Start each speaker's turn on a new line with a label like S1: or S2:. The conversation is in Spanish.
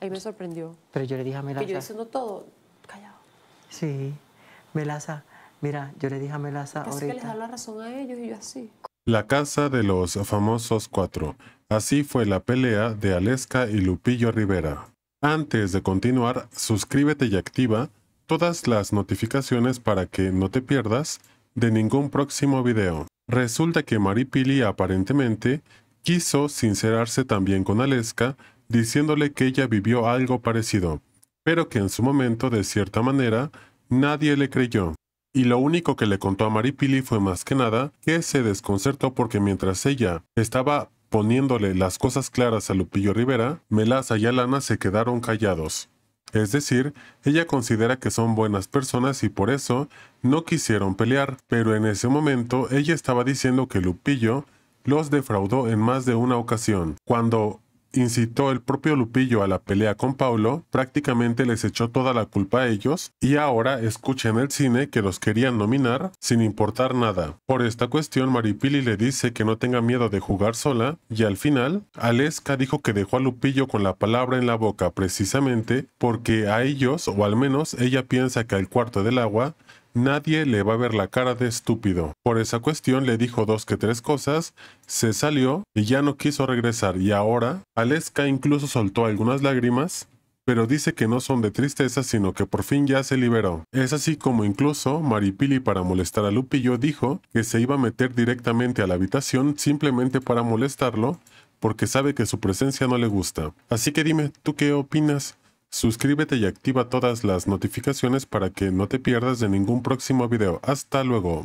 S1: Ahí me sorprendió. Pero yo le dije a Melaza. Que yo todo, callado. Sí. Melaza, mira, yo le dije a Melaza que les da la razón a ellos y yo así. La casa de los famosos cuatro. Así fue la pelea de Aleska y Lupillo Rivera. Antes de continuar, suscríbete y activa todas las notificaciones para que no te pierdas de ningún próximo video. Resulta que Maripili aparentemente quiso sincerarse también con Aleska diciéndole que ella vivió algo parecido, pero que en su momento, de cierta manera, nadie le creyó. Y lo único que le contó a Maripili fue más que nada que se desconcertó porque mientras ella estaba poniéndole las cosas claras a Lupillo Rivera, Melaza y Alana se quedaron callados. Es decir, ella considera que son buenas personas y por eso no quisieron pelear, pero en ese momento ella estaba diciendo que Lupillo los defraudó en más de una ocasión, cuando incitó el propio Lupillo a la pelea con Paulo, prácticamente les echó toda la culpa a ellos y ahora escucha el cine que los querían nominar sin importar nada. Por esta cuestión Maripili le dice que no tenga miedo de jugar sola y al final Aleska dijo que dejó a Lupillo con la palabra en la boca precisamente porque a ellos o al menos ella piensa que al cuarto del agua Nadie le va a ver la cara de estúpido. Por esa cuestión le dijo dos que tres cosas, se salió y ya no quiso regresar y ahora Aleska incluso soltó algunas lágrimas, pero dice que no son de tristeza sino que por fin ya se liberó. Es así como incluso Maripili para molestar a Lupillo dijo que se iba a meter directamente a la habitación simplemente para molestarlo porque sabe que su presencia no le gusta. Así que dime, ¿tú qué opinas? Suscríbete y activa todas las notificaciones para que no te pierdas de ningún próximo video. Hasta luego.